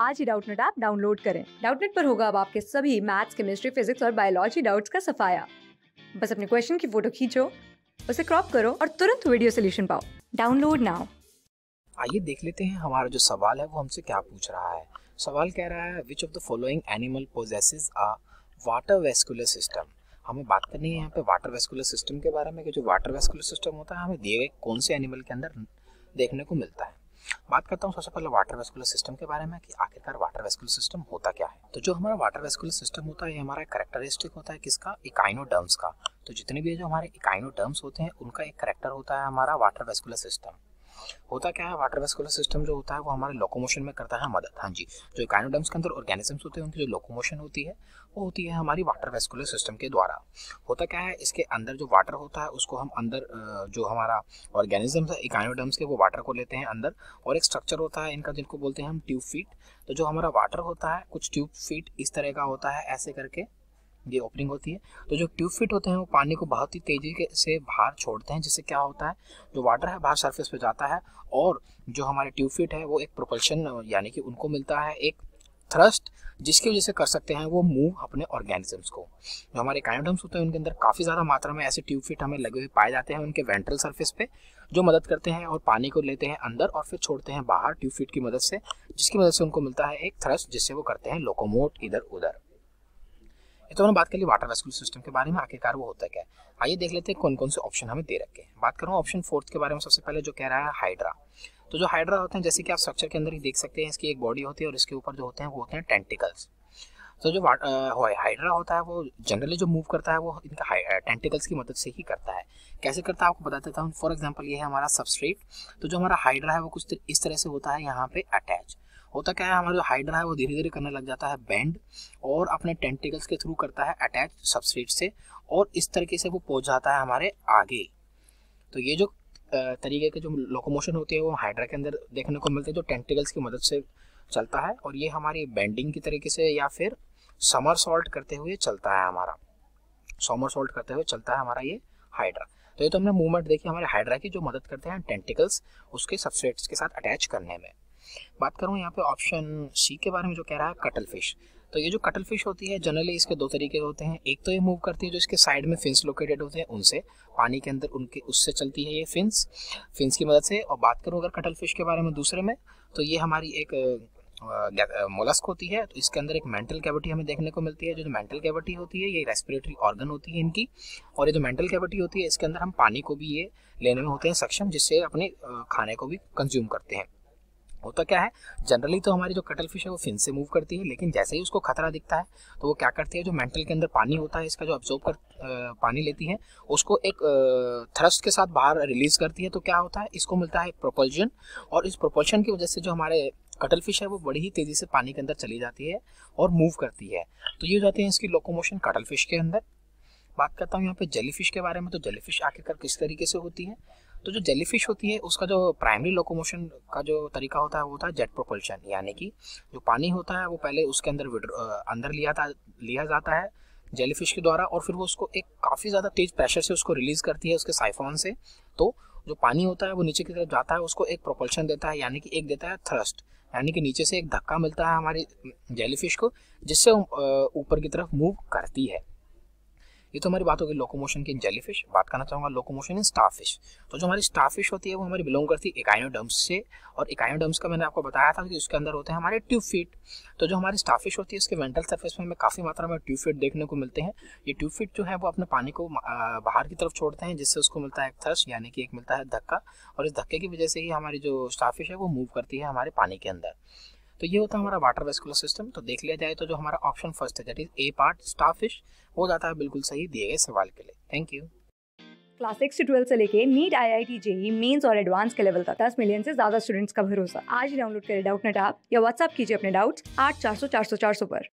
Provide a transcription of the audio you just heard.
आज ही Doubtnut app download करें डाउटनेट पर होगा अब आपके सभी मैथ्स केमिस्ट्री फिजिक्स और बायोलॉजी डाउट्स का सफाया बस अपने क्वेश्चन की फोटो खींचो उसे क्रॉप करो और तुरंत वीडियो सोल्यूशन पाओ डाउनलोड नाउ आइए देख लेते हैं हमारा जो सवाल है वो हमसे क्या पूछ रहा है सवाल कह रहा है which of the following animal possesses a water vascular system हमें बात करनी है यहाँ पे वाटर वेस्कुलर सिस्टम के बारे में कि जो वाटर वेस्कुलर सिस्टम होता है हमें दिए गए कौन से एनिमल के अंदर देखने को मिलता है बात करता हूँ सबसे पहले वाटर वेस्कुलर सिस्टम के बारे में कि आखिरकार वाटर वेस्कुलर सिस्टम होता क्या है तो जो हमारा वाटर वेस्कुलर सिस्टम होता है ये हमारा करेक्टरिस्टिक होता है किसका इकाइनोडर्म्स का तो जितने भी जो हमारे इकाइनोडर्म्स होते हैं उनका एक करेक्टर होता है हमारा वाटर वेस्कुलर सिस्टम होता क्या है वाटर वेस्कुलर सिस्टम जो होता है वो हमारे लोकोमोशन में करता है मदद हाँ जी जो काइनोडम्स के अंदर ऑर्गेनिजम्स होते हैं उनकी जो लोकोमोशन होती है वो होती है हमारी वाटर वेस्कुलर सिस्टम के द्वारा होता क्या है इसके अंदर जो वाटर होता है उसको हम अंदर जो हमारा ऑर्गेनिजम्स है इकाइनोडम्स के वो वाटर को लेते हैं अंदर और एक स्ट्रक्चर होता है इनका जिनको बोलते हैं हम ट्यूब फीट तो जो हमारा वाटर होता है कुछ ट्यूब फीट इस तरह का होता है ऐसे करके ये ओपनिंग होती है तो जो ट्यूब फिट होते हैं वो पानी को बहुत ही तेज़ी से बाहर छोड़ते हैं जिससे क्या होता है जो वाटर है बाहर सरफेस पे जाता है और जो हमारे ट्यूब फिट है वो एक प्रोपल्शन यानी कि उनको मिलता है एक थ्रस्ट जिसकी वजह से कर सकते हैं वो मूव अपने ऑर्गेनिजम्स को जो हमारे काइनोडम्स होते हैं उनके अंदर काफ़ी ज़्यादा मात्रा में ऐसे ट्यूब फिट हमें लगे हुए पाए जाते हैं उनके वेंट्रल सरफेस पे जो मदद करते हैं और पानी को लेते हैं अंदर और फिर छोड़ते हैं बाहर ट्यूब फिट की मदद से जिसकी मदद से उनको मिलता है एक थ्रस्ट जिससे वो करते हैं लोकोमोट इधर उधर तो हमने बात कर ली वाटर वेस्कुलर सिस्टम के बारे में आखिरकार वो होता क्या है आइए देख लेते हैं कौन कौन से ऑप्शन हमें दे रखे हैं बात करूँ ऑप्शन फोर्थ के बारे में सबसे पहले जो कह रहा है हाइड्रा तो जो हाइड्रा होते हैं जैसे कि आप स्ट्रक्चर के अंदर ही देख सकते हैं इसकी एक बॉडी होती है और इसके ऊपर जो होते हैं वो होते हैं टेंटिकल्स तो जो हाइड्रा होता है वो जनरली जो मूव करता है वो इनका टेंटिकल्स की मदद से ही करता है कैसे करता है आपको बता देता हूँ फॉर एग्जाम्पल ये है हमारा सबस्ट्रेट तो जो हमारा हाइड्रा है वो कुछ इस तरह से होता है यहाँ पे अटैच होता क्या है हमारा जो हाइड्रा है वो धीरे धीरे करने लग जाता है बैंड और अपने टेंटिकल्स के थ्रू करता है अटैच सबस्ट्रेट से और इस तरीके से वो पहुंच जाता है हमारे आगे तो ये जो तरीके के जो लोकोमोशन होते हैं वो हाइड्रा के अंदर देखने को मिलते हैं जो टेंटिकल्स की मदद से चलता है और ये हमारी बैंडिंग की तरीके से या फिर समर सॉल्ट करते हुए चलता है हमारा समर सॉल्ट करते हुए चलता है हमारा ये हाइड्रा तो ये तो हमने मूवमेंट देखी हमारे हाइड्रा की जो मदद करते हैं टेंटिकल्स उसके सबस्ट्रेट्स के साथ अटैच करने में बात करूँ यहाँ पे ऑप्शन सी के बारे में जो कह रहा है कटल फिश तो ये जो कटल फिश होती है जनरली इसके दो तरीके होते हैं एक तो ये मूव करती है जो इसके साइड में फिंस लोकेटेड होते हैं उनसे पानी के अंदर उनके उससे चलती है ये फिंस फिंस की मदद से और बात करूँ अगर कटल फिश के बारे में दूसरे में तो ये हमारी एक मोलस्क होती है तो इसके अंदर एक मेंटल कैविटी हमें देखने को मिलती है जो, जो मेंटल कैविटी होती है ये रेस्पिरेटरी ऑर्गन होती है इनकी और ये जो मेंटल कैविटी होती है इसके अंदर हम पानी को भी ये लेने में होते हैं सक्षम जिससे अपने खाने को भी कंज्यूम करते हैं होता क्या है जनरली तो हमारी जो कटल फिश है वो फिन से मूव करती है लेकिन जैसे ही उसको खतरा दिखता है तो वो क्या करती है जो मेंटल के अंदर पानी होता है इसका जो अब्जॉर्ब कर पानी लेती है उसको एक थ्रस्ट के साथ बाहर रिलीज करती है तो क्या होता है इसको मिलता है प्रोपल्जन और इस प्रोपल्शन की वजह से जो हमारे कटल फिश है वो बड़ी ही तेज़ी से पानी के अंदर चली जाती है और मूव करती है तो ये हो जाते हैं इसकी लोकोमोशन कटल फिश के अंदर बात करता हूँ यहाँ पे जेलीफिश के बारे में तो जेलीफिश आखिरकार किस तरीके से होती है तो जो जेलीफिश होती है उसका जो प्राइमरी लोकोमोशन का जो तरीका होता है वो होता है जेट प्रोपल्शन यानी कि जो पानी होता है वो पहले उसके अंदर अंदर लिया था लिया जाता है जेलीफिश के द्वारा और फिर वो उसको एक काफ़ी ज़्यादा तेज़ प्रेशर से उसको रिलीज़ करती है उसके साइफोन से तो जो पानी होता है वो नीचे की तरफ जाता है उसको एक प्रोपल्शन देता है यानी कि एक देता है थ्रस्ट यानी कि नीचे से एक धक्का मिलता है हमारी जेलीफिश को जिससे ऊपर की तरफ मूव करती है ये तो हमारी बात होगी लोकोमोशन की इन जेलीफिश बात करना चाहूंगा लोकोमोशन इन स्टारफिश तो जो हमारी स्टारफिश होती है वो हमारी बिलोंग करती है इकाइनोडम्स से और इकाइनोडम्स का मैंने आपको बताया था कि उसके अंदर होते हैं हमारे ट्यूब फीट तो जो हमारी स्टारफिश होती है उसके वेंटल सर्फेस में हमें काफ़ी मात्रा में ट्यूब फीट देखने को मिलते हैं ये ट्यूब फीट जो है वो अपने पानी को बाहर की तरफ छोड़ते हैं जिससे उसको मिलता है एक थर्स यानी कि एक मिलता है धक्का और इस धक्के की वजह से ही हमारी जो स्टारफिश है वो मूव करती है हमारे पानी के अंदर तो ये होता है हमारा वाटर वेस्कुलर सिस्टम तो देख लिया जाए तो जो हमारा ऑप्शन फर्स्ट है that is a part starfish fish हो जाता है बिल्कुल सही दिए गए सवाल के लिए थैंक यू क्लास सिक्स से ट्वेल्व से लेके NEET I I T JEE mains और एडवांस के लेवल तक दस मिलियन से ज्यादा स्टूडेंट्स का भरोसा आज डाउनलोड करें डाउट नेट आप या व्हाट्सअप कीजिए अपने डाउट्स आठ चार सौ चार सौ चार सौ पर